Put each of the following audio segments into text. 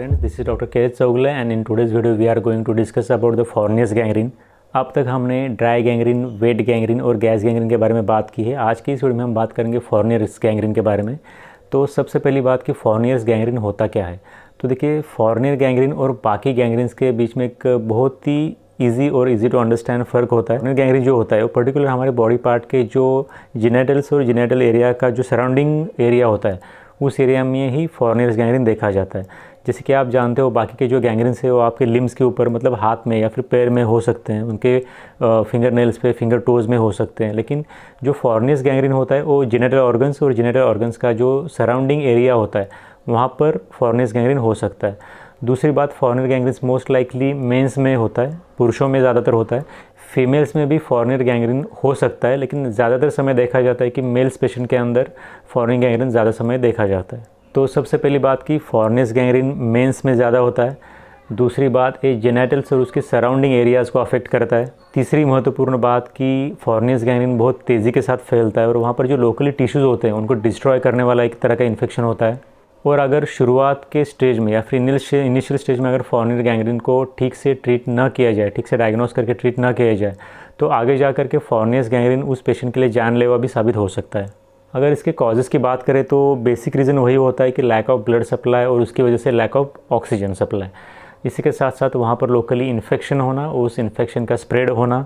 this is doctor K H Chougale and in today's video we are going to discuss about the Fournier's gangrene अब तक हमने dry gangrene wet gangrene और gas gangrene के बारे में बात की है आज की इस वीडियो में हम बात करेंगे फॉरनियर्स गैंग्रीन के बारे में तो सबसे पहली बात कि फॉरनियर्स गैंग्रीन होता क्या है तो देखिए फॉरनियर गैंग्रीन और बाकी गैंग्रीन्स के बीच में एक बहुत ही ईजी और ईजी टू अंडरस्टैंड फ़र्क होता है गैंग्रीन जो होता है वो पर्टिकुलर हमारे बॉडी पार्ट के जो जिनेटल्स और जिनेटल एरिया का जो सराउंडिंग एरिया होता है उस एरिया में ही फॉरनर्स गैंग्रीन देखा जाता है जैसे कि आप जानते हो बाकी के जो गैंग्रीन्स है वो आपके लिम्स के ऊपर मतलब हाथ में या फिर पैर में हो सकते हैं उनके फिंगर नेल्स पे फिंगर टोज में हो सकते हैं लेकिन जो फॉरनर्स गैंग्रीन होता है वो जेनेटल ऑर्गन्स और जेनेटल ऑर्गन्स का जो सराउंडिंग एरिया होता है वहाँ पर फॉरनर्स गैंग्रीन हो सकता है दूसरी बात Fournier's gangrene most likely men's में होता है पुरुषों में ज़्यादातर होता है फीमेल्स में भी फॉरनर गैंग्रीन हो सकता है लेकिन ज़्यादातर समय देखा जाता है कि मेल्स पेशेंट के अंदर फॉरनर गैंग्रीन ज़्यादा समय देखा जाता है तो सबसे पहली बात कि फॉरनेस गैंग्रीन मेन्स में ज़्यादा होता है दूसरी बात ये जेनेटल्स और उसके सराउंडिंग एरियाज़ को अफेक्ट करता है तीसरी महत्वपूर्ण बात कि फॉरनेस गैंग्रीन बहुत तेज़ी के साथ फैलता है और वहाँ पर जो लोकली टिश्यूज़ होते हैं उनको डिस्ट्रॉय करने वाला एक तरह का इन्फेक्शन होता है और अगर शुरुआत के स्टेज में या फिर इनिशियल स्टेज में अगर फॉरनर गैंग्रीन को ठीक से ट्रीट ना किया जाए ठीक से डायग्नोस करके ट्रीट ना किया जाए तो आगे जा कर के फॉरनियस गैंग्रीन उस पेशेंट के लिए जानलेवा भी साबित हो सकता है अगर इसके कॉजेज़ की बात करें तो बेसिक रीज़न वही होता है कि लैक ऑफ ब्लड सप्लाई और उसकी वजह से लैक ऑफ ऑक्सीजन सप्लाई इसी के साथ साथ वहाँ पर लोकली इन्फेक्शन होना उस इन्फेक्शन का स्प्रेड होना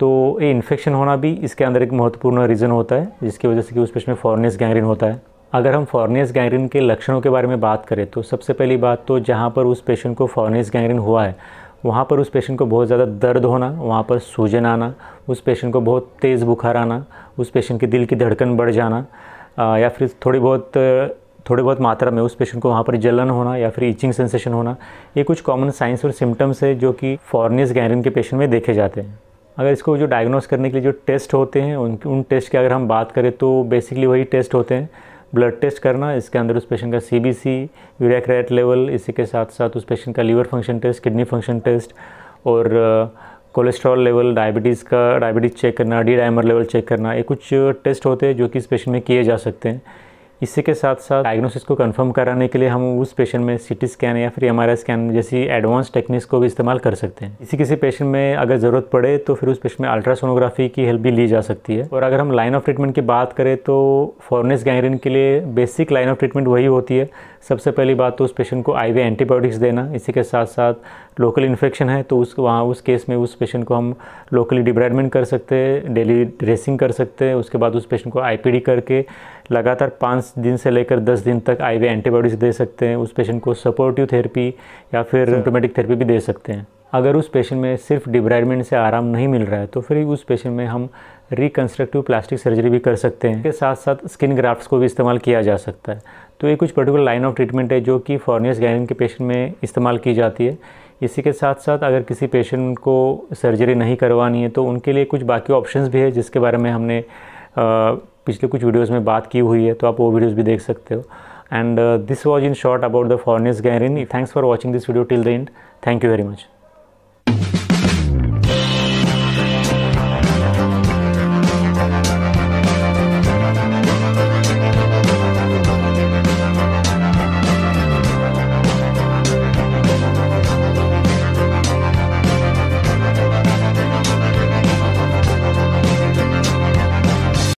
तो ये इन्फेक्शन होना भी इसके अंदर एक महत्वपूर्ण रीज़न होता है जिसकी वजह से कि उस पेशेंट में फॉरनियस गैंग्रीन होता है अगर हम फॉरनेस गैंग्रीन के लक्षणों के बारे में बात करें तो सबसे पहली बात तो जहाँ पर उस पेशेंट को फॉरनेस गैंग्रीन हुआ है वहाँ पर उस पेशेंट को बहुत ज़्यादा दर्द होना वहाँ पर सूजन आना उस पेशेंट को बहुत तेज़ बुखार आना उस पेशेंट के दिल की धड़कन बढ़ जाना या फिर थोड़ी बहुत थोड़ी बहुत मात्रा में उस पेशेंट को वहाँ पर जलन होना या फिर इचिंग सेंसेशन होना ये कुछ कॉमन साइंस और सिम्टम्स है जो कि फॉरनेस गैंग्रीन के पेशेंट में देखे जाते हैं अगर इसको जो डायग्नोस करने के लिए जो टेस्ट होते हैं उन उन टेस्ट की अगर हम बात करें तो बेसिकली वही टेस्ट होते हैं ब्लड टेस्ट करना इसके अंदर उस पेशेंट का C B C urea level इसी के साथ साथ उस पेशेंट का liver function test kidney function test और कोलेस्ट्रॉल लेवल डायबिटीज़ का डायबिटीज़ चेक करना डी डायमर लेवल चेक करना ये कुछ टेस्ट होते हैं जो कि इस पेशेंट में किए जा सकते हैं इसी के साथ साथ डायग्नोसिस को कंफर्म कराने के लिए हम उस पेशेंट में सी स्कैन या फिर एम स्कैन जैसी एडवांस टेक्निक्स को भी इस्तेमाल कर सकते हैं इसी किसी पेशेंट में अगर ज़रूरत पड़े तो फिर उस पेशेंट में अल्ट्रासोनोग्राफी की हेल्प भी ली जा सकती है और अगर हम लाइन ऑफ ट्रीटमेंट की बात करें तो फॉरनेस गैंग्रीन के लिए बेसिक लाइन ऑफ ट्रीटमेंट वही होती है सबसे पहली बात तो उस पेशेंट को आईवी एंटीबायोटिक्स देना इसी के साथ साथ लोकल इन्फेक्शन है तो उस वहाँ उस केस में उस पेशेंट को हम लोकली डिब्राइडमेंट कर सकते हैं डेली ड्रेसिंग कर सकते हैं उसके बाद उस पेशेंट को आईपीडी करके लगातार पाँच दिन से लेकर दस दिन तक आईवी एंटीबायोटिक्स दे सकते हैं उस पेशेंट को सपोर्टिव थेरेपी या फिर सिम्टोमेटिक थेरेपी भी दे सकते हैं अगर उस पेशेंट में सिर्फ डिब्राइडमेंट से आराम नहीं मिल रहा है तो फिर उस पेशेंट में हम रिकन्स्ट्रक्टिव प्लास्टिक सर्जरी भी कर सकते हैं इसके साथ साथ स्किन ग्राफ्ट को भी इस्तेमाल किया जा सकता है तो ये कुछ पर्टिकुलर लाइन ऑफ ट्रीटमेंट है जो कि फॉरनियस गैन के पेशेंट में इस्तेमाल की जाती है इसी के साथ साथ अगर किसी पेशेंट को सर्जरी नहीं करवानी है तो उनके लिए कुछ बाकी ऑप्शंस भी है जिसके बारे में हमने पिछले कुछ वीडियोस में बात की हुई है तो आप वो वीडियोस भी देख सकते हो and this was in short about the Fournier's gangrene thanks for watching this video till the end thank you very much